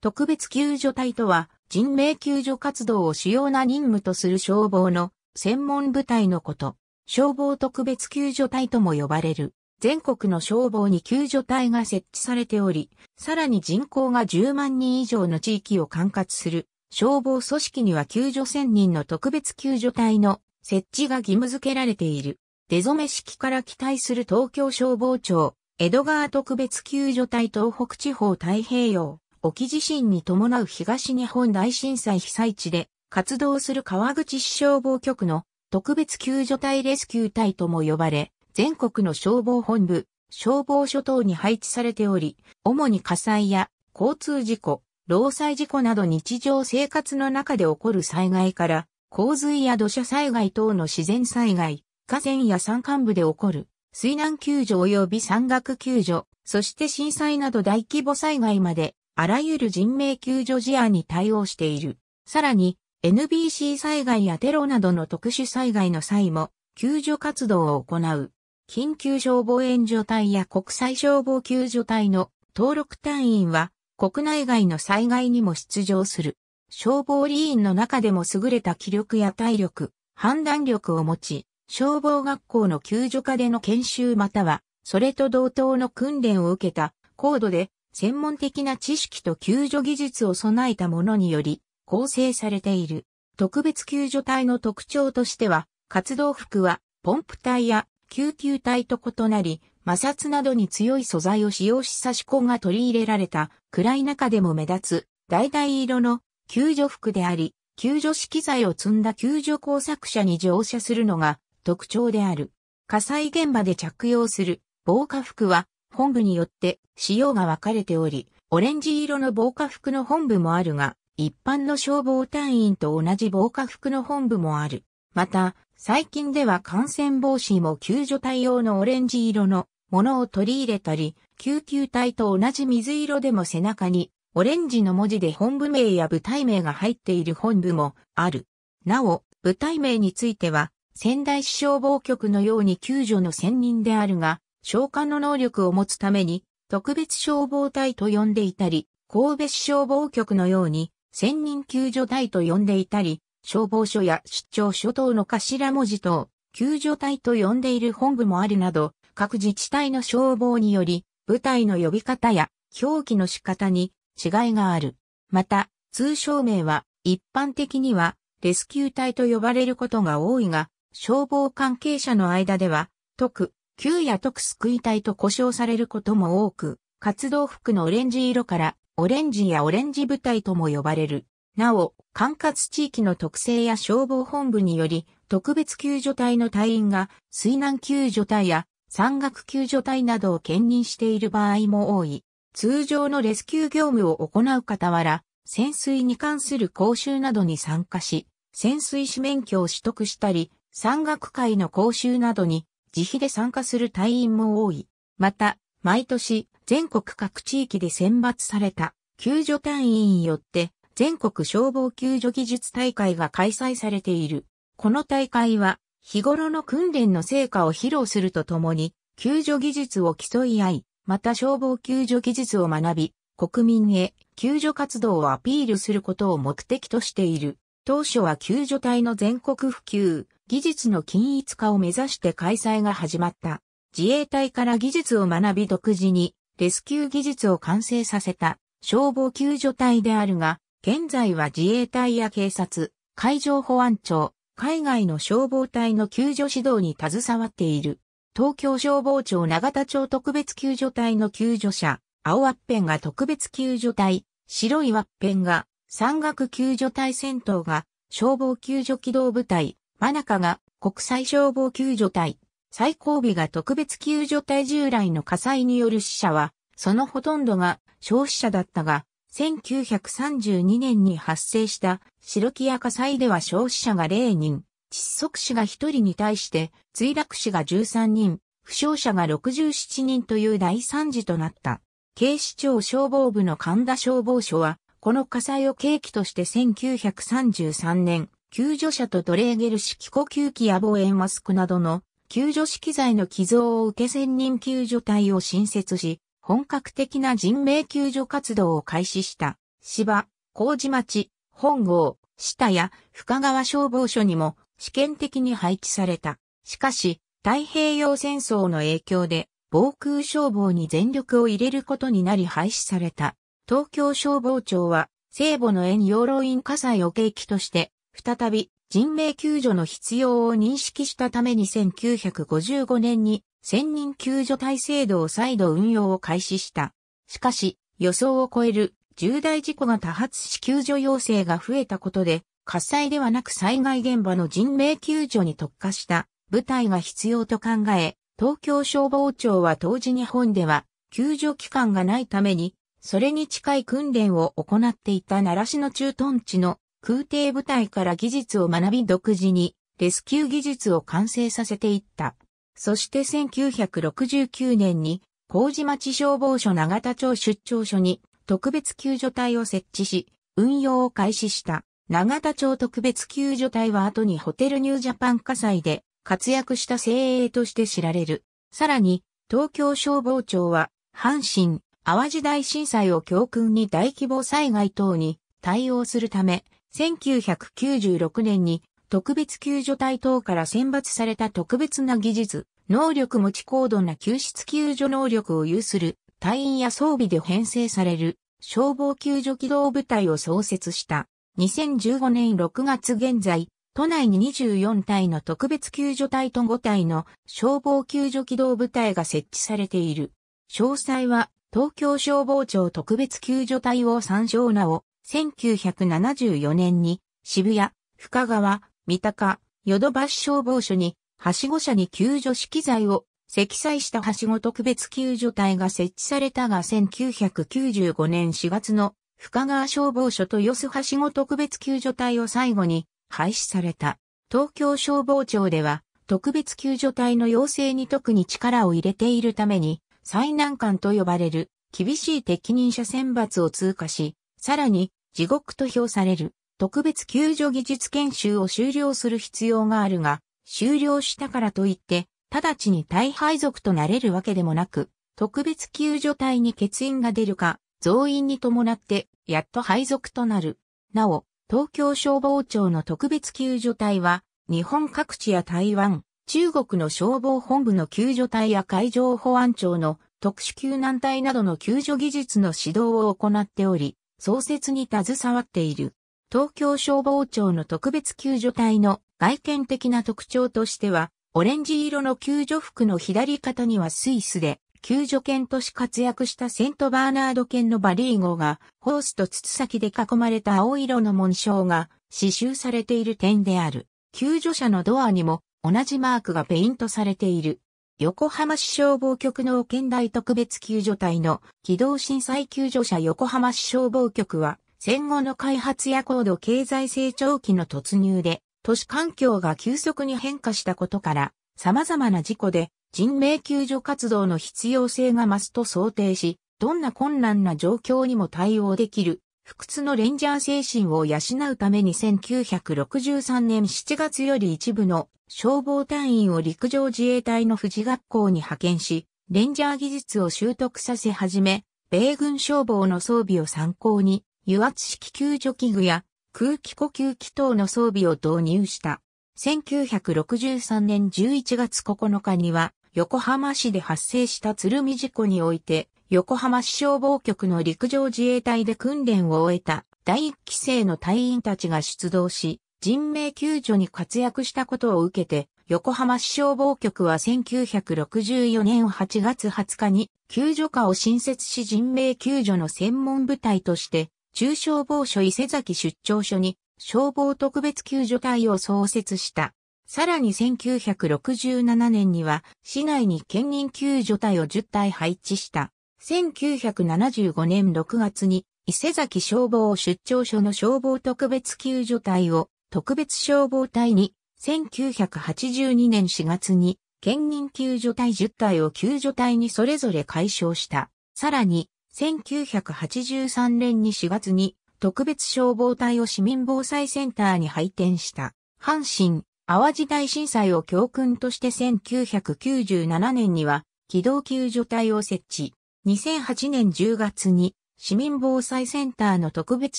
特別救助隊とは、人命救助活動を主要な任務とする消防の専門部隊のこと。消防特別救助隊とも呼ばれる。全国の消防に救助隊が設置されており、さらに人口が10万人以上の地域を管轄する消防組織には救助1000人の特別救助隊の設置が義務付けられている。出初め式から期待する東京消防庁、江戸川特別救助隊東北地方太平洋沖地震に伴う東日本大震災被災地で活動する川口市消防局の特別救助隊レスキュー隊とも呼ばれ、全国の消防本部、消防署等に配置されており、主に火災や交通事故、労災事故など日常生活の中で起こる災害から、洪水や土砂災害等の自然災害、河川や山間部で起こる、水難救助及び山岳救助、そして震災など大規模災害まであらゆる人命救助事案に対応している。さらに、NBC 災害やテロなどの特殊災害の際も、救助活動を行う。緊急消防援助隊や国際消防救助隊の登録隊員は、国内外の災害にも出場する。消防理員の中でも優れた気力や体力、判断力を持ち、消防学校の救助課での研修または、それと同等の訓練を受けた、高度で専門的な知識と救助技術を備えたものにより構成されている。特別救助隊の特徴としては、活動服はポンプ隊や救急隊と異なり、摩擦などに強い素材を使用し差し子が取り入れられた暗い中でも目立つ橙色の救助服であり、救助資機材を積んだ救助工作車に乗車するのが特徴である。火災現場で着用する防火服は本部によって仕様が分かれており、オレンジ色の防火服の本部もあるが、一般の消防隊員と同じ防火服の本部もある。また、最近では感染防止も救助隊用のオレンジ色のものを取り入れたり、救急隊と同じ水色でも背中にオレンジの文字で本部名や部隊名が入っている本部もある。なお、部隊名については仙台市消防局のように救助の専任であるが、消火の能力を持つために、特別消防隊と呼んでいたり、神戸市消防局のように、専任救助隊と呼んでいたり、消防署や出張所等の頭文字等、救助隊と呼んでいる本部もあるなど、各自治体の消防により、部隊の呼び方や表記の仕方に違いがある。また、通称名は一般的にはレスキュー隊と呼ばれることが多いが、消防関係者の間では、特、旧や特救い隊と呼称されることも多く、活動服のオレンジ色から、オレンジやオレンジ部隊とも呼ばれる。なお、管轄地域の特性や消防本部により、特別救助隊の隊員が水難救助隊や山岳救助隊などを兼任している場合も多い。通常のレスキュー業務を行う傍ら、潜水に関する講習などに参加し、潜水士免許を取得したり、山岳会の講習などに自費で参加する隊員も多い。また、毎年、全国各地域で選抜された救助隊員によって全国消防救助技術大会が開催されている。この大会は日頃の訓練の成果を披露するとともに救助技術を競い合い、また消防救助技術を学び、国民へ救助活動をアピールすることを目的としている。当初は救助隊の全国普及、技術の均一化を目指して開催が始まった。自衛隊から技術を学び独自にレスキュー技術を完成させた消防救助隊であるが、現在は自衛隊や警察、海上保安庁、海外の消防隊の救助指導に携わっている。東京消防庁長田町特別救助隊の救助者、青ワッペンが特別救助隊、白いワッペンが山岳救助隊戦闘が消防救助機動部隊、真中が国際消防救助隊、最後尾が特別救助隊従来の火災による死者は、そのほとんどが消死者だったが、1932年に発生した白木屋火災では消死者が0人、窒息死が1人に対して墜落死が13人、負傷者が67人という大惨事となった。警視庁消防部の神田消防署は、この火災を契機として1933年、救助者とトレーゲル式呼吸器や防炎マスクなどの救助資機材の寄贈を受け専任救助隊を新設し、本格的な人命救助活動を開始した、芝、麹町、本郷、下や深川消防署にも試験的に配置された。しかし、太平洋戦争の影響で、防空消防に全力を入れることになり廃止された。東京消防庁は、聖母の縁養老院火災を契機として、再び人命救助の必要を認識したために1955年に1000人救助体制度を再度運用を開始した。しかし、予想を超える重大事故が多発し救助要請が増えたことで、火災ではなく災害現場の人命救助に特化した部隊が必要と考え、東京消防庁は当時日本では救助機関がないために、それに近い訓練を行っていた奈良市の駐屯地の空挺部隊から技術を学び独自にレスキュー技術を完成させていった。そして1969年に麹町消防署長田町出張所に特別救助隊を設置し、運用を開始した。長田町特別救助隊は後にホテルニュージャパン火災で活躍した精鋭として知られる。さらに、東京消防庁は、阪神、淡路大震災を教訓に大規模災害等に対応するため、1996年に特別救助隊等から選抜された特別な技術、能力持ち高度な救出救助能力を有する隊員や装備で編成される消防救助機動部隊を創設した。2015年6月現在、都内に24体の特別救助隊と5体の消防救助機動部隊が設置されている。詳細は東京消防庁特別救助隊を参照なお、1974年に渋谷、深川、三鷹、ヨドバシ消防署に、はしご車に救助資機材を積載したはしご特別救助隊が設置されたが1995年4月の深川消防署とよすはしご特別救助隊を最後に廃止された。東京消防庁では特別救助隊の要請に特に力を入れているために最難関と呼ばれる厳しい適任者選抜を通過し、さらに地獄と評される特別救助技術研修を終了する必要があるが、終了したからといって、直ちに大配属となれるわけでもなく、特別救助隊に欠員が出るか、増員に伴って、やっと配属となる。なお、東京消防庁の特別救助隊は、日本各地や台湾、中国の消防本部の救助隊や海上保安庁の特殊救難隊などの救助技術の指導を行っており、創設に携わっている。東京消防庁の特別救助隊の外見的な特徴としては、オレンジ色の救助服の左肩にはスイスで救助犬とし活躍したセントバーナード犬のバリー号がホースと筒先で囲まれた青色の紋章が刺繍されている点である。救助者のドアにも同じマークがペイントされている。横浜市消防局の県大特別救助隊の機動震災救助者横浜市消防局は、戦後の開発や高度経済成長期の突入で、都市環境が急速に変化したことから、様々な事故で人命救助活動の必要性が増すと想定し、どんな困難な状況にも対応できる、不屈のレンジャー精神を養うために1963年7月より一部の消防隊員を陸上自衛隊の富士学校に派遣し、レンジャー技術を習得させ始め、米軍消防の装備を参考に、油圧式救助器具や空気呼吸器等の装備を導入した。1963年11月9日には、横浜市で発生した鶴見事故において、横浜市消防局の陸上自衛隊で訓練を終えた第1期生の隊員たちが出動し、人命救助に活躍したことを受けて、横浜市消防局は1964年8月20日に救助課を新設し人命救助の専門部隊として、中消防署伊勢崎出張所に消防特別救助隊を創設した。さらに1967年には市内に県民救助隊を10隊配置した。1975年6月に伊勢崎消防出張所の消防特別救助隊を特別消防隊に、1982年4月に、県民救助隊10隊を救助隊にそれぞれ解消した。さらに、1983年に4月に、特別消防隊を市民防災センターに配点した。阪神、淡路大震災を教訓として1997年には、機動救助隊を設置。2008年10月に、市民防災センターの特別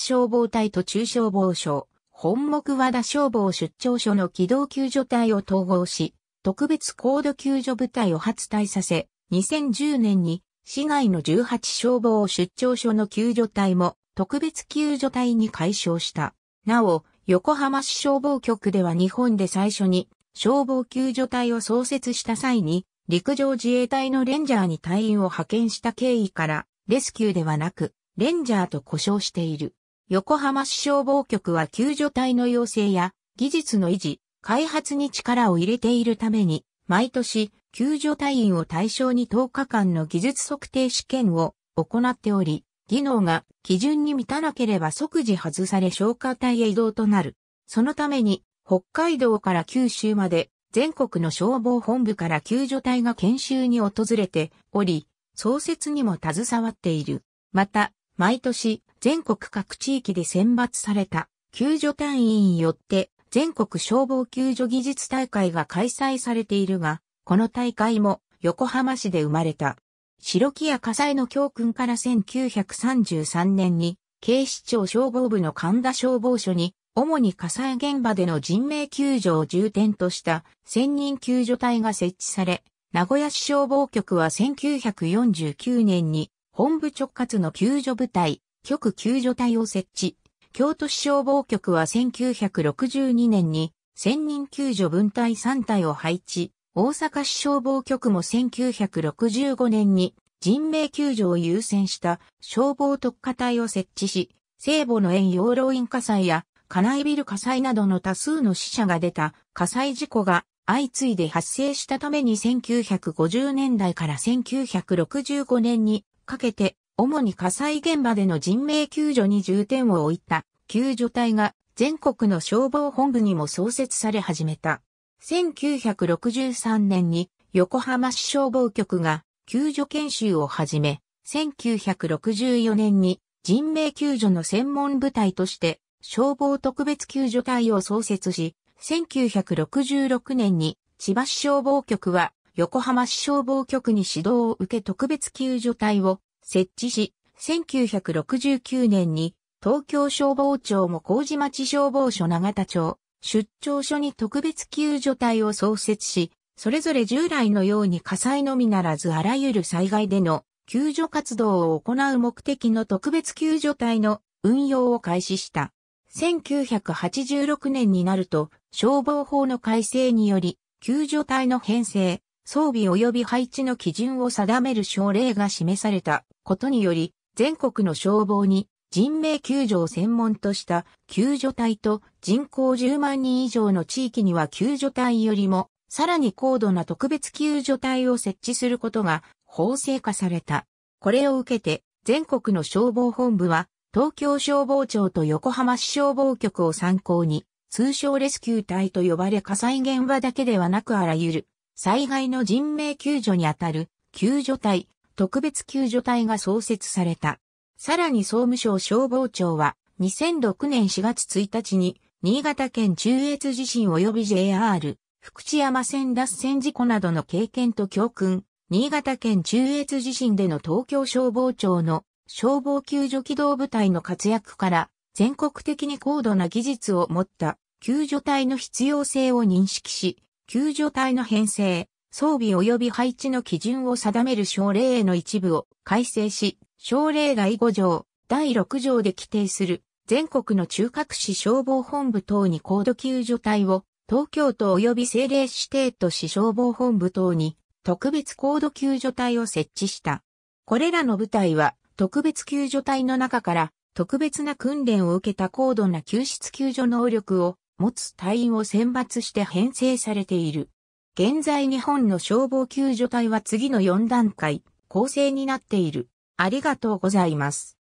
消防隊と中消防署、本木和田消防出張所の機動救助隊を統合し、特別高度救助部隊を発隊させ、2010年に市外の18消防出張所の救助隊も特別救助隊に解消した。なお、横浜市消防局では日本で最初に消防救助隊を創設した際に、陸上自衛隊のレンジャーに隊員を派遣した経緯から、レスキューではなく、レンジャーと呼称している。横浜市消防局は救助隊の要請や技術の維持、開発に力を入れているために、毎年、救助隊員を対象に10日間の技術測定試験を行っており、技能が基準に満たなければ即時外され消火隊へ移動となる。そのために、北海道から九州まで、全国の消防本部から救助隊が研修に訪れており、創設にも携わっている。また、毎年、全国各地域で選抜された救助隊員によって全国消防救助技術大会が開催されているが、この大会も横浜市で生まれた。白木屋火災の教訓から1933年に警視庁消防部の神田消防署に主に火災現場での人命救助を重点とした専任救助隊が設置され、名古屋市消防局は1949年に本部直轄の救助部隊局救助隊を設置。京都市消防局は1962年に1000人救助分隊3隊を配置。大阪市消防局も1965年に人命救助を優先した消防特化隊を設置し、聖母の園養老院火災や家内ビル火災などの多数の死者が出た火災事故が相次いで発生したために1950年代から1965年にかけて主に火災現場での人命救助に重点を置いた救助隊が全国の消防本部にも創設され始めた。1963年に横浜市消防局が救助研修を始め、1964年に人命救助の専門部隊として消防特別救助隊を創設し、1966年に千葉市消防局は横浜市消防局に指導を受け特別救助隊を設置し、1969年に東京消防庁も麹町消防署長田町、出張所に特別救助隊を創設し、それぞれ従来のように火災のみならずあらゆる災害での救助活動を行う目的の特別救助隊の運用を開始した。1986年になると消防法の改正により救助隊の編成、装備及び配置の基準を定める省令が示された。ことにより、全国の消防に人命救助を専門とした救助隊と人口10万人以上の地域には救助隊よりもさらに高度な特別救助隊を設置することが法制化された。これを受けて全国の消防本部は東京消防庁と横浜市消防局を参考に通称レスキュー隊と呼ばれ火災現場だけではなくあらゆる災害の人命救助にあたる救助隊、特別救助隊が創設された。さらに総務省消防庁は2006年4月1日に新潟県中越地震及び JR 福知山線脱線事故などの経験と教訓、新潟県中越地震での東京消防庁の消防救助機動部隊の活躍から全国的に高度な技術を持った救助隊の必要性を認識し、救助隊の編成、装備及び配置の基準を定める省令への一部を改正し、省令第5条、第6条で規定する全国の中核市消防本部等に高度救助隊を東京都及び政令指定都市消防本部等に特別高度救助隊を設置した。これらの部隊は特別救助隊の中から特別な訓練を受けた高度な救出救助能力を持つ隊員を選抜して編成されている。現在日本の消防救助隊は次の4段階、構成になっている。ありがとうございます。